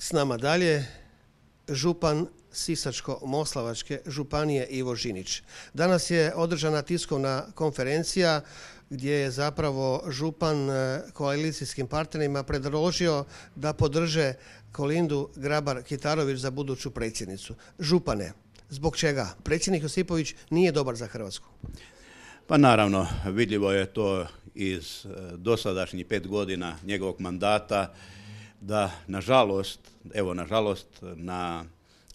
S nama dalje župan Sisačko-Moslavačke županije Ivo Žinić. Danas je održana tiskovna konferencija gdje je zapravo župan e, koalicijskim partnerima predložio da podrže Kolindu Grabar-Kitarović za buduću predsjednicu. Župane, zbog čega? Predsjednik Josipović nije dobar za Hrvatsku. Pa naravno, vidljivo je to iz e, dosadašnjih pet godina njegovog mandata da nažalost, evo nažalost na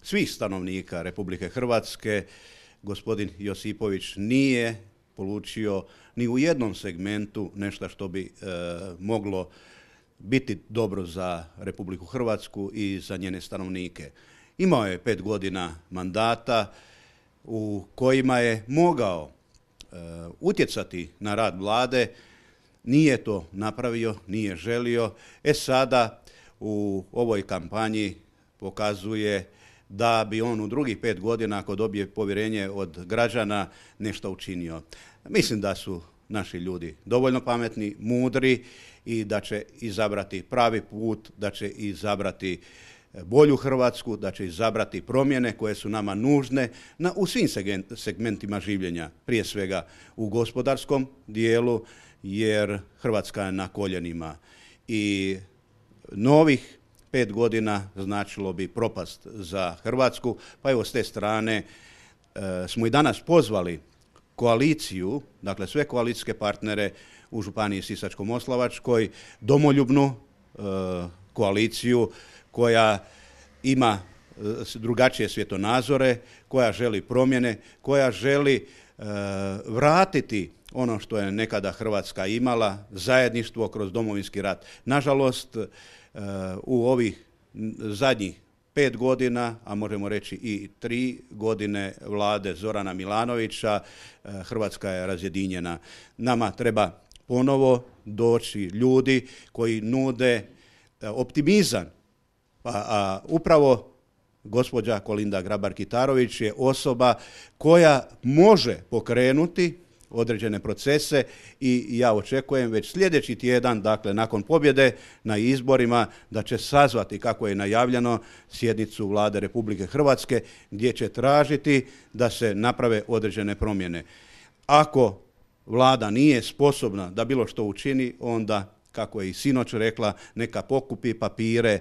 svih stanovnika Republike Hrvatske gospodin Josipović nije polučio ni u jednom segmentu nešto što bi e, moglo biti dobro za Republiku Hrvatsku i za njene stanovnike. Imao je pet godina mandata u kojima je mogao e, utjecati na rad vlade, nije to napravio, nije želio. E sada u ovoj kampanji pokazuje da bi on u drugih pet godina, ako dobije povjerenje od građana, nešto učinio. Mislim da su naši ljudi dovoljno pametni, mudri i da će izabrati pravi put, da će izabrati e, bolju Hrvatsku, da će izabrati promjene koje su nama nužne na, u svim segmentima življenja, prije svega u gospodarskom dijelu, jer Hrvatska je na koljenima i novih pet godina značilo bi propast za Hrvatsku. Pa evo s te strane e, smo i danas pozvali koaliciju, dakle sve koalicijske partnere u Županiji Sisačko-Moslavačkoj, domoljubnu e, koaliciju koja ima e, drugačije svjetonazore, koja želi promjene, koja želi Eh, vratiti ono što je nekada Hrvatska imala, zajedništvo kroz domovinski rat. Nažalost, eh, u ovih zadnjih pet godina, a možemo reći i tri godine vlade Zorana Milanovića, eh, Hrvatska je razjedinjena. Nama treba ponovo doći ljudi koji nude optimizam. Pa, a, upravo gospođa Kolinda Grabar-Kitarović je osoba koja može pokrenuti određene procese i ja očekujem već sljedeći tjedan, dakle nakon pobjede na izborima, da će sazvati, kako je najavljeno, sjednicu vlade Republike Hrvatske gdje će tražiti da se naprave određene promjene. Ako vlada nije sposobna da bilo što učini, onda, kako je i sinoć rekla, neka pokupi papire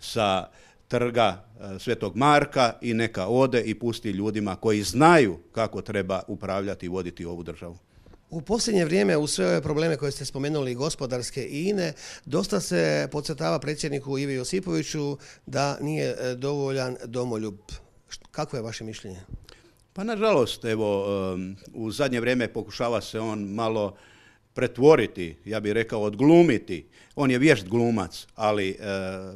sa trga e, Svetog Marka i neka ode i pusti ljudima koji znaju kako treba upravljati i voditi ovu državu. U posljednje vrijeme, u sve ove probleme koje ste spomenuli, gospodarske i ine, dosta se podsjetava predsjedniku Ivi Josipoviću da nije e, dovoljan domoljub. Kakvo je vaše mišljenje? Pa nažalost, evo, e, u zadnje vrijeme pokušava se on malo pretvoriti, ja bih rekao odglumiti. On je vješt glumac, ali e,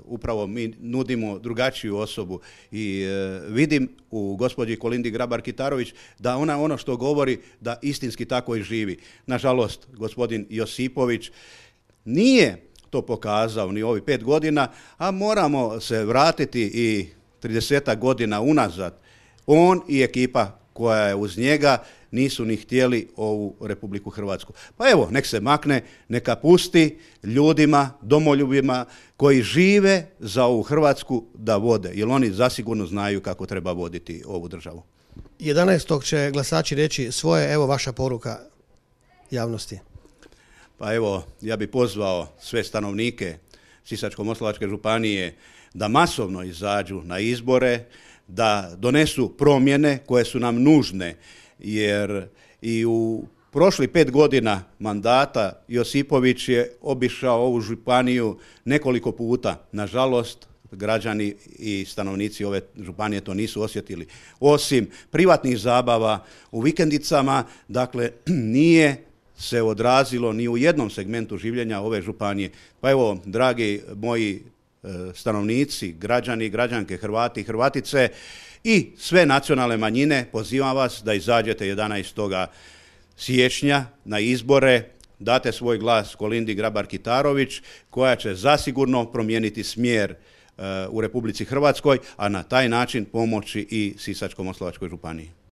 upravo mi nudimo drugačiju osobu i e, vidim u gospođi Kolindi Grabar-Kitarović da ona ono što govori da istinski tako i živi. Nažalost, gospodin Josipović nije to pokazao ni ovih pet godina, a moramo se vratiti i 30 godina unazad. On i ekipa koja je uz njega nisu ni htjeli ovu Republiku Hrvatsku. Pa evo, nek se makne, neka pusti ljudima, domoljubima koji žive za ovu Hrvatsku da vode, jer oni zasigurno znaju kako treba voditi ovu državu. 11. će glasači reći svoje, evo vaša poruka javnosti. Pa evo, ja bi pozvao sve stanovnike Sisačko-Moslavačke županije da masovno izađu na izbore, da donesu promjene koje su nam nužne jer i u prošli pet godina mandata Josipović je obišao ovu županiju nekoliko puta. Nažalost, građani i stanovnici ove županije to nisu osjetili. Osim privatnih zabava u vikendicama, dakle, nije se odrazilo ni u jednom segmentu življenja ove županije. Pa evo, dragi moji E, stanovnici, građani i građanke, Hrvati i Hrvatice i sve nacionalne manjine, pozivam vas da izađete 11. siječnja na izbore, date svoj glas Kolindi Grabar-Kitarović koja će zasigurno promijeniti smjer e, u Republici Hrvatskoj, a na taj način pomoći i Sisačko-moslavačkoj županiji.